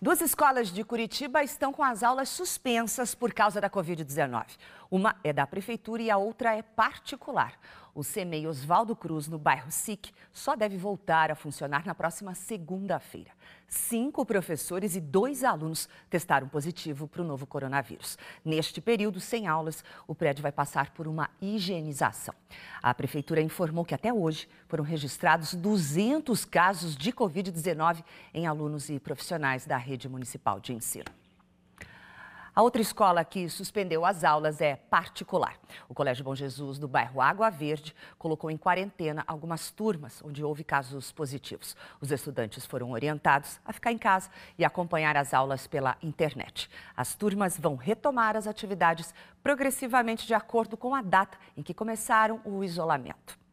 Duas escolas de Curitiba estão com as aulas suspensas por causa da Covid-19. Uma é da prefeitura e a outra é particular. O CMEI Oswaldo Cruz, no bairro SIC, só deve voltar a funcionar na próxima segunda-feira. Cinco professores e dois alunos testaram positivo para o novo coronavírus. Neste período, sem aulas, o prédio vai passar por uma higienização. A prefeitura informou que até hoje foram registrados 200 casos de Covid-19 em alunos e profissionais da rede municipal de ensino. A outra escola que suspendeu as aulas é particular. O Colégio Bom Jesus, do bairro Água Verde, colocou em quarentena algumas turmas onde houve casos positivos. Os estudantes foram orientados a ficar em casa e acompanhar as aulas pela internet. As turmas vão retomar as atividades progressivamente de acordo com a data em que começaram o isolamento.